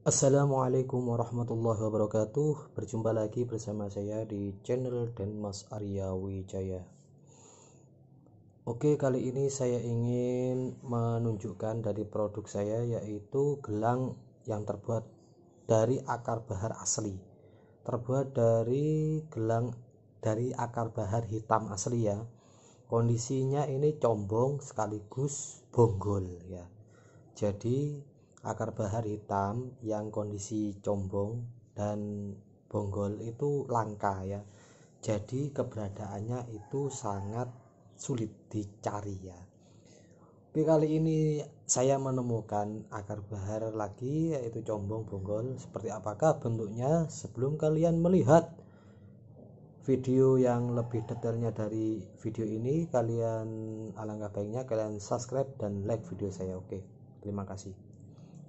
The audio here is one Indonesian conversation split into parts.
Assalamualaikum warahmatullahi wabarakatuh Berjumpa lagi bersama saya di channel Denmas Arya Wijaya Oke kali ini saya ingin menunjukkan dari produk saya yaitu gelang yang terbuat dari akar bahar asli Terbuat dari gelang dari akar bahar hitam asli ya Kondisinya ini combong sekaligus bonggol ya Jadi akar bahar hitam yang kondisi combong dan bonggol itu langka ya jadi keberadaannya itu sangat sulit dicari ya Oke kali ini saya menemukan akar bahar lagi yaitu combong bonggol seperti apakah bentuknya sebelum kalian melihat video yang lebih detailnya dari video ini kalian alangkah baiknya kalian subscribe dan like video saya oke terima kasih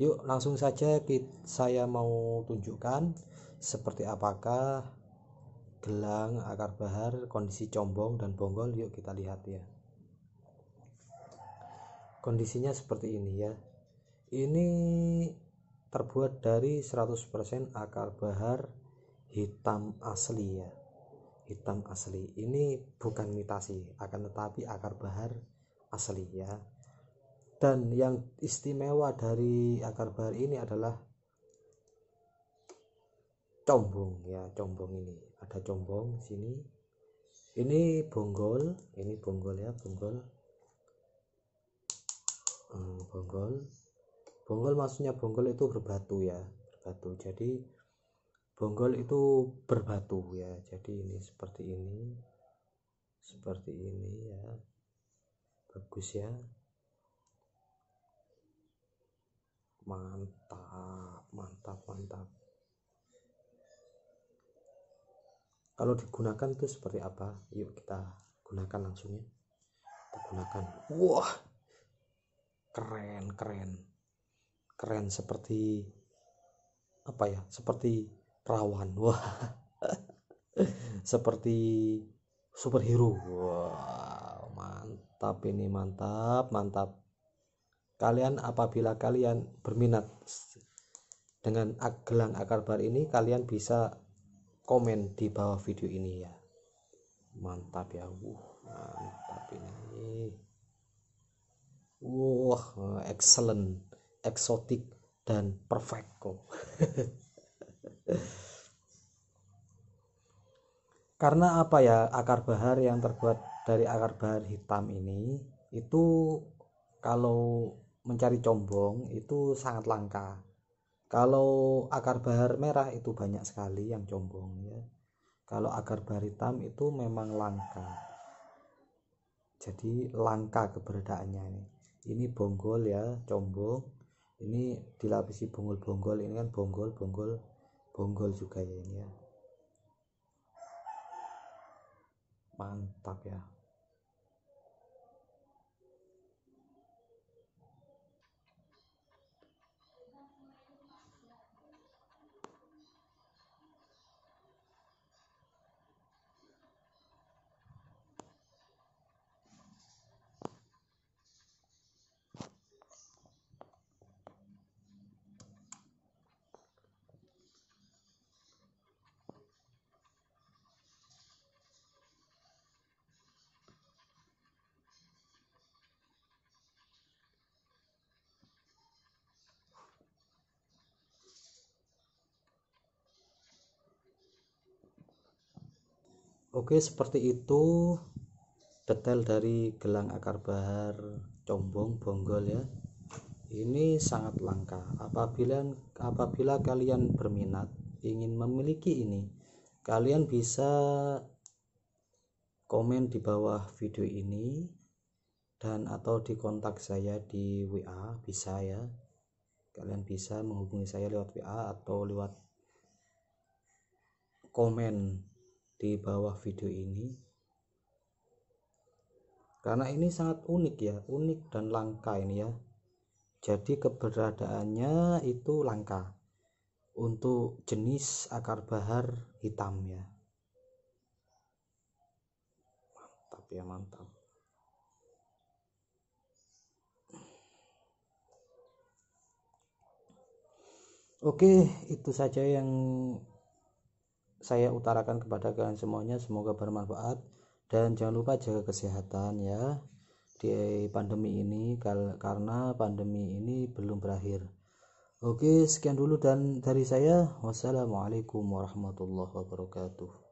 Yuk, langsung saja kita, saya mau tunjukkan seperti apakah gelang, akar bahar, kondisi combong dan bonggol. Yuk kita lihat ya. Kondisinya seperti ini ya. Ini terbuat dari 100% akar bahar hitam asli ya. Hitam asli. Ini bukan mitasi akan tetapi akar bahar asli ya dan yang istimewa dari akar bahar ini adalah combong ya combong ini ada combong sini ini bonggol ini bonggol ya bonggol hmm, bonggol bonggol maksudnya bonggol itu berbatu ya berbatu jadi bonggol itu berbatu ya jadi ini seperti ini seperti ini ya bagus ya mantap mantap mantap kalau digunakan tuh seperti apa yuk kita gunakan langsung ya kita gunakan wah keren keren keren seperti apa ya seperti perawan wah seperti superhero wah mantap ini mantap mantap kalian apabila kalian berminat dengan gelang akar bar ini kalian bisa komen di bawah video ini ya mantap ya wuh mantap ini wah excellent eksotik dan perfect kok karena apa ya akar bahar yang terbuat dari akar bahar hitam ini itu kalau mencari combong itu sangat langka kalau akar bahar merah itu banyak sekali yang combong ya kalau akar bahar hitam itu memang langka jadi langka keberadaannya ini ini bonggol ya combong ini dilapisi bonggol-bonggol ini kan bonggol-bonggol bonggol juga ya ini ya mantap ya Oke, seperti itu detail dari gelang akar bahar combong bonggol ya. Ini sangat langka. Apabila apabila kalian berminat ingin memiliki ini, kalian bisa komen di bawah video ini dan atau di kontak saya di WA bisa ya. Kalian bisa menghubungi saya lewat WA atau lewat komen di bawah video ini karena ini sangat unik ya unik dan langka ini ya jadi keberadaannya itu langka untuk jenis akar bahar hitam ya mantap ya mantap Oke, itu saja yang saya utarakan kepada kalian semuanya semoga bermanfaat dan jangan lupa jaga kesehatan ya di pandemi ini karena pandemi ini belum berakhir. Oke, sekian dulu dan dari saya wassalamualaikum warahmatullahi wabarakatuh.